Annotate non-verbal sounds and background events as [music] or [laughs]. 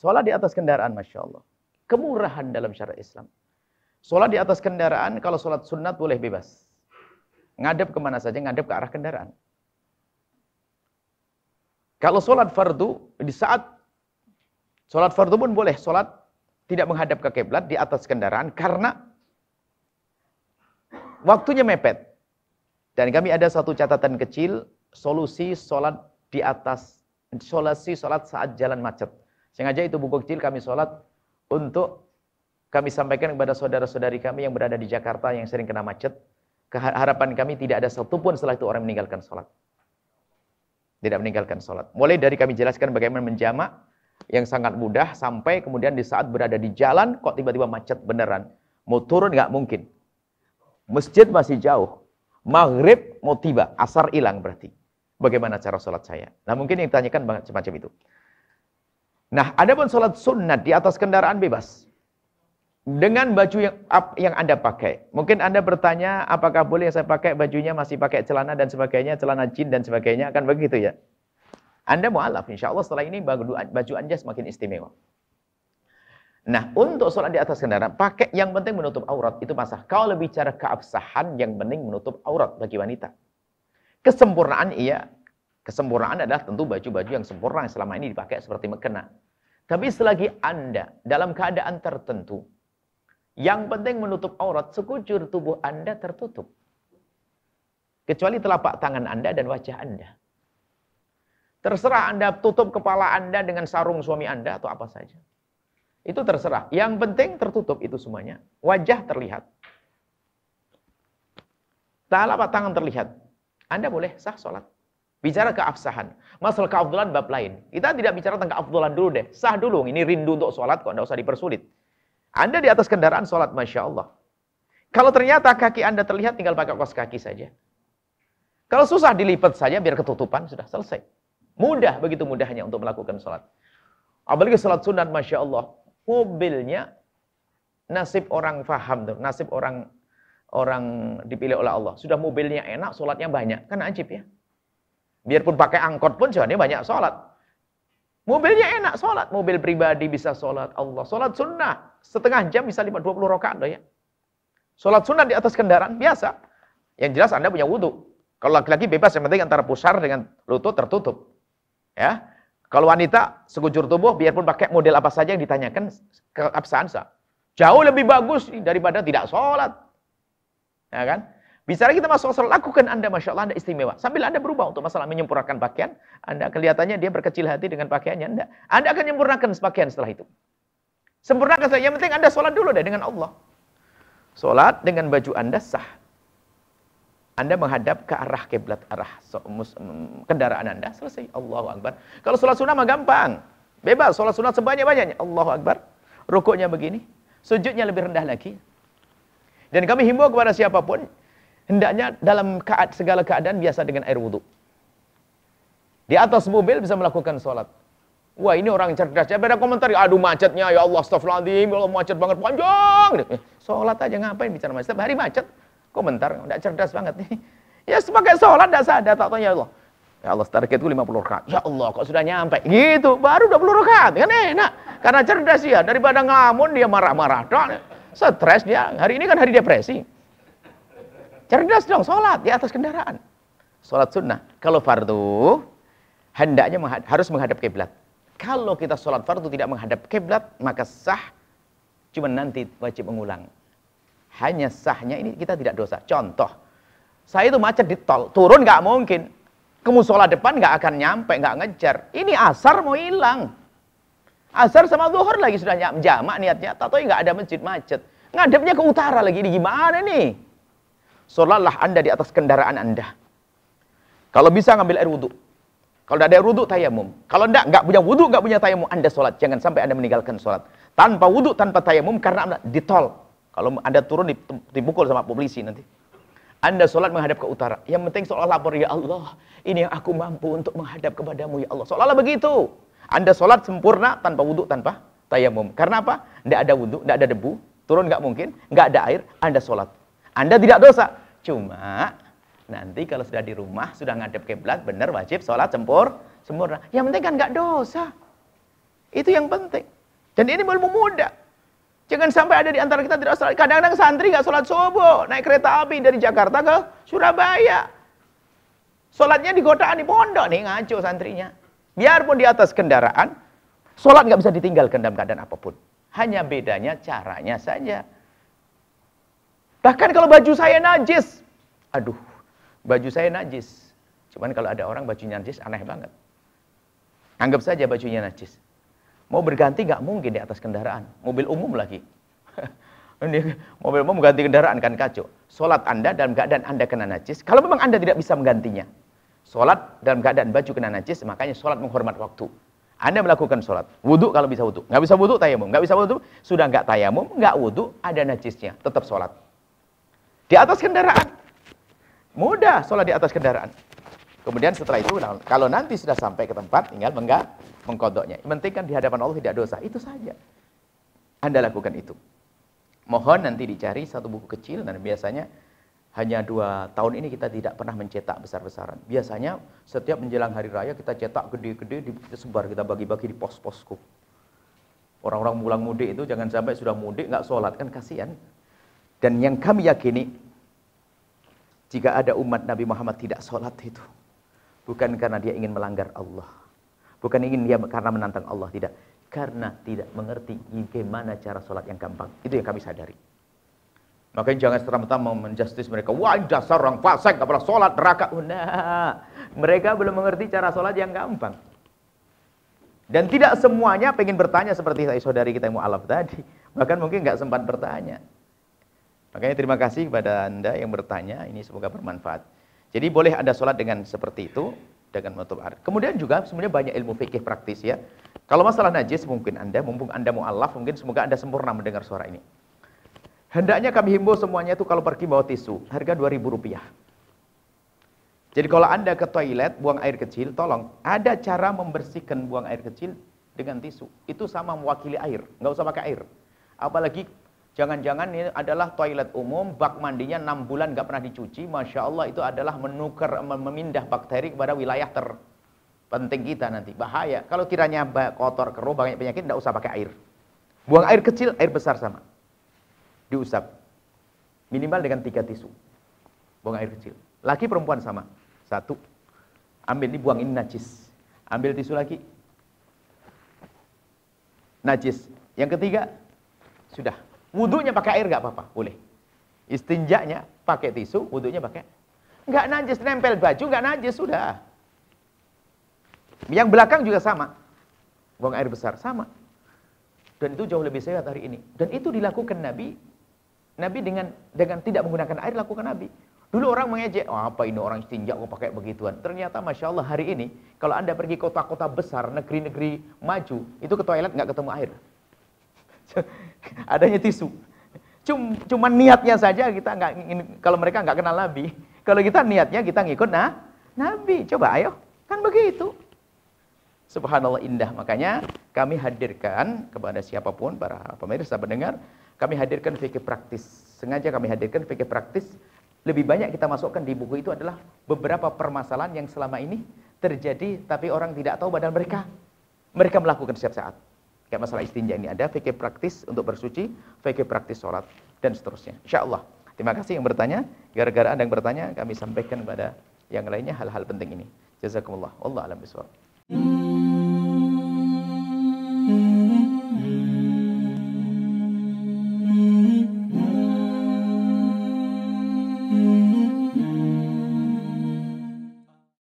Sholat di atas kendaraan, Masya Allah. Kemurahan dalam syariat Islam. Sholat di atas kendaraan, kalau sholat sunat boleh bebas. Ngadep kemana saja, ngadep ke arah kendaraan. Kalau sholat fardu, di saat sholat fardu pun boleh. Sholat tidak menghadap ke kiblat di atas kendaraan karena waktunya mepet. Dan kami ada satu catatan kecil, solusi sholat di atas, solusi sholat saat jalan macet. Sengaja itu buku kecil kami sholat untuk kami sampaikan kepada saudara-saudari kami yang berada di Jakarta yang sering kena macet. Harapan kami tidak ada satupun setelah itu orang meninggalkan sholat. Tidak meninggalkan sholat. Mulai dari kami jelaskan bagaimana menjamak yang sangat mudah sampai kemudian di saat berada di jalan kok tiba-tiba macet beneran. Mau turun nggak mungkin. Masjid masih jauh. Maghrib mau tiba. Asar hilang berarti. Bagaimana cara sholat saya? Nah mungkin yang ditanyakan macam-macam itu. Nah, ada pun sholat sunat di atas kendaraan bebas. Dengan baju yang yang Anda pakai. Mungkin Anda bertanya, apakah boleh saya pakai bajunya masih pakai celana dan sebagainya, celana jin dan sebagainya, kan begitu ya. Anda mu'alaf, insya Allah setelah ini baju Anda semakin istimewa. Nah, untuk sholat di atas kendaraan, pakai yang penting menutup aurat, itu masalah. Kau lebih cara keabsahan, yang penting menutup aurat bagi wanita. Kesempurnaan iya, Kesempurnaan adalah tentu baju-baju yang sempurna yang selama ini dipakai seperti mekena. Tapi selagi Anda dalam keadaan tertentu, yang penting menutup aurat, sekujur tubuh Anda tertutup. Kecuali telapak tangan Anda dan wajah Anda. Terserah Anda tutup kepala Anda dengan sarung suami Anda atau apa saja. Itu terserah. Yang penting tertutup itu semuanya. Wajah terlihat. Telapak tangan terlihat. Anda boleh sah sholat. Bicara keabsahan. Masalah keabdulan bab lain. Kita tidak bicara tentang keabdulan dulu deh. Sah dulu. Ini rindu untuk sholat kok. Tidak usah dipersulit. Anda di atas kendaraan sholat. Masya Allah. Kalau ternyata kaki Anda terlihat tinggal pakai kos kaki saja. Kalau susah dilipat saja biar ketutupan. Sudah selesai. Mudah begitu mudahnya untuk melakukan sholat. Apalagi sholat sunat Masya Allah. Mobilnya nasib orang faham tuh. Nasib orang orang dipilih oleh Allah. Sudah mobilnya enak, sholatnya banyak. Kan ajib ya. Biarpun pakai angkot pun sebenarnya banyak sholat. Mobilnya enak sholat. Mobil pribadi bisa sholat Allah. Sholat sunnah. Setengah jam bisa 20 rokaat loh ya. Sholat sunnah di atas kendaraan biasa. Yang jelas Anda punya wudhu. Kalau laki-laki bebas yang penting antara pusar dengan lutut tertutup. Ya. Kalau wanita sekujur tubuh biarpun pakai model apa saja yang ditanyakan keabsahan sah. Jauh lebih bagus daripada tidak sholat. Ya kan? Bicara kita masuk asal, lakukan Anda Masya Allah, Anda istimewa. Sambil Anda berubah untuk masalah menyempurnakan pakaian, Anda kelihatannya dia berkecil hati dengan pakaiannya Anda. Anda akan menyempurnakan pakaian setelah itu. Sempurnakan saja, yang penting Anda sholat dulu deh dengan Allah. Sholat dengan baju Anda sah. Anda menghadap ke arah kiblat arah mm, kendaraan Anda, selesai. Allahu Akbar. Kalau sholat sunnah mah gampang. Bebas, sholat sunnah sebanyak-banyaknya. Allahu Akbar. Rukuknya begini, sujudnya lebih rendah lagi. Dan kami himbau kepada siapapun hendaknya dalam segala keadaan biasa dengan air wudhu. Di atas mobil bisa melakukan sholat. Wah ini orang cerdas. Ya beda komentar. Aduh macetnya ya Allah astagfirullahaladzim. Ya Allah macet banget panjang. Sholat aja ngapain bicara macet. Setiap hari macet. Komentar. Tidak cerdas banget. ya sebagai sholat tidak sadar. Tak tanya Allah. Ya Allah targetku 50 rakaat. Ya Allah kok sudah nyampe. Gitu. Baru 20 rakaat. Kan enak. Karena cerdas ya. Daripada ngamun dia marah-marah. Stres dia. Hari ini kan hari depresi. Cerdas dong, sholat di atas kendaraan. Sholat sunnah. Kalau fardu, hendaknya harus menghadap kiblat. Kalau kita sholat fardu tidak menghadap kiblat, maka sah. Cuma nanti wajib mengulang. Hanya sahnya ini kita tidak dosa. Contoh, saya itu macet di tol, turun nggak mungkin. Kamu sholat depan nggak akan nyampe, nggak ngejar. Ini asar mau hilang. Asar sama zuhur lagi sudah jamak niatnya, tapi nggak ada masjid macet. Ngadepnya ke utara lagi, ini gimana nih? Solatlah anda di atas kendaraan anda. Kalau bisa ngambil air wudhu. Kalau tidak ada air wudhu, tayamum. Kalau tidak, nggak punya wudhu, nggak punya tayamum, anda solat. Jangan sampai anda meninggalkan solat. Tanpa wudhu, tanpa tayamum, karena anda ditol. Kalau anda turun, dipukul sama polisi nanti. Anda solat menghadap ke utara. Yang penting solat lapor, ya Allah, ini yang aku mampu untuk menghadap kepadamu, ya Allah. Seolah-olah begitu. Anda solat sempurna tanpa wudhu, tanpa tayamum. Karena apa? Tidak ada wudhu, tidak ada debu, turun nggak mungkin, nggak ada air, Anda solat. Anda tidak dosa. Cuma nanti kalau sudah di rumah, sudah ngadep kiblat, benar wajib sholat sempur, sempurna. Yang penting kan nggak dosa. Itu yang penting. Dan ini belum muda. Jangan sampai ada di antara kita tidak sholat. Kadang-kadang santri nggak sholat subuh, naik kereta api dari Jakarta ke Surabaya. Sholatnya di kota di pondok nih ngaco santrinya. Biarpun di atas kendaraan, sholat nggak bisa ditinggalkan dalam keadaan apapun. Hanya bedanya caranya saja. Bahkan kalau baju saya najis, aduh, baju saya najis. Cuman kalau ada orang bajunya najis, aneh banget. Anggap saja bajunya najis. Mau berganti nggak mungkin di atas kendaraan. Mobil umum lagi. [laughs] mobil umum ganti kendaraan kan kacau. Sholat Anda dalam keadaan Anda kena najis. Kalau memang Anda tidak bisa menggantinya. Sholat dalam keadaan baju kena najis, makanya sholat menghormat waktu. Anda melakukan sholat. Wudhu kalau bisa wudhu. Nggak bisa wudhu, tayamum. Nggak bisa wudhu, sudah nggak tayamum, nggak wudhu, ada najisnya. Tetap sholat. Di atas kendaraan. Mudah sholat di atas kendaraan. Kemudian setelah itu, nah, kalau nanti sudah sampai ke tempat, tinggal menggak mengkodoknya. penting kan di hadapan Allah tidak dosa. Itu saja. Anda lakukan itu. Mohon nanti dicari satu buku kecil, dan biasanya hanya dua tahun ini kita tidak pernah mencetak besar-besaran. Biasanya setiap menjelang hari raya kita cetak gede-gede, disebar, kita bagi-bagi di pos-posku. Orang-orang pulang mudik itu jangan sampai sudah mudik nggak sholat kan kasihan. Dan yang kami yakini, jika ada umat Nabi Muhammad tidak sholat itu, bukan karena dia ingin melanggar Allah. Bukan ingin dia karena menantang Allah, tidak. Karena tidak mengerti bagaimana cara sholat yang gampang. Itu yang kami sadari. Makanya jangan serta-merta menjustis mereka. Wah dasar orang fasik, gak pernah sholat, neraka. Oh, nah, mereka belum mengerti cara sholat yang gampang. Dan tidak semuanya pengen bertanya seperti saudari kita yang mu'alaf tadi. Bahkan mungkin nggak sempat bertanya. Makanya terima kasih kepada Anda yang bertanya, ini semoga bermanfaat. Jadi boleh Anda sholat dengan seperti itu, dengan menutup air. Kemudian juga sebenarnya banyak ilmu fikih praktis ya. Kalau masalah najis mungkin Anda, mumpung Anda mu'alaf, mungkin semoga Anda sempurna mendengar suara ini. Hendaknya kami himbau semuanya itu kalau pergi bawa tisu, harga 2000 rupiah. Jadi kalau Anda ke toilet, buang air kecil, tolong. Ada cara membersihkan buang air kecil dengan tisu. Itu sama mewakili air, nggak usah pakai air. Apalagi Jangan-jangan ini adalah toilet umum, bak mandinya 6 bulan nggak pernah dicuci. Masya Allah itu adalah menukar, memindah bakteri kepada wilayah terpenting kita nanti. Bahaya. Kalau kiranya kotor, keruh, banyak penyakit, nggak usah pakai air. Buang air kecil, air besar sama. Diusap. Minimal dengan tiga tisu. Buang air kecil. Laki perempuan sama. Satu. Ambil ini buang ini najis. Ambil tisu lagi. Najis. Yang ketiga, sudah Wudhunya pakai air nggak apa-apa, boleh. Istinjaknya pakai tisu, wudhunya pakai. Nggak najis, nempel baju nggak najis, sudah. Yang belakang juga sama. Buang air besar, sama. Dan itu jauh lebih sehat hari ini. Dan itu dilakukan Nabi. Nabi dengan dengan tidak menggunakan air lakukan Nabi. Dulu orang mengejek, oh, apa ini orang istinjak, kok pakai begituan. Ternyata Masya Allah hari ini, kalau Anda pergi kota-kota besar, negeri-negeri maju, itu ke toilet nggak ketemu air. [laughs] adanya tisu. Cum, cuman niatnya saja kita nggak kalau mereka nggak kenal Nabi. [laughs] Kalau kita niatnya kita ngikut nah Nabi. Coba ayo, kan begitu. Subhanallah indah. Makanya kami hadirkan kepada siapapun para pemirsa pendengar, kami hadirkan fikih praktis. Sengaja kami hadirkan fikih praktis. Lebih banyak kita masukkan di buku itu adalah beberapa permasalahan yang selama ini terjadi tapi orang tidak tahu badan mereka. Mereka melakukan setiap saat. Kayak masalah istinja ini ada fikih praktis untuk bersuci, fikih praktis sholat, dan seterusnya. Insya Allah. Terima kasih yang bertanya. Gara-gara Anda yang bertanya, kami sampaikan kepada yang lainnya hal-hal penting ini. Jazakumullah. Allah alam biswab. Hmm.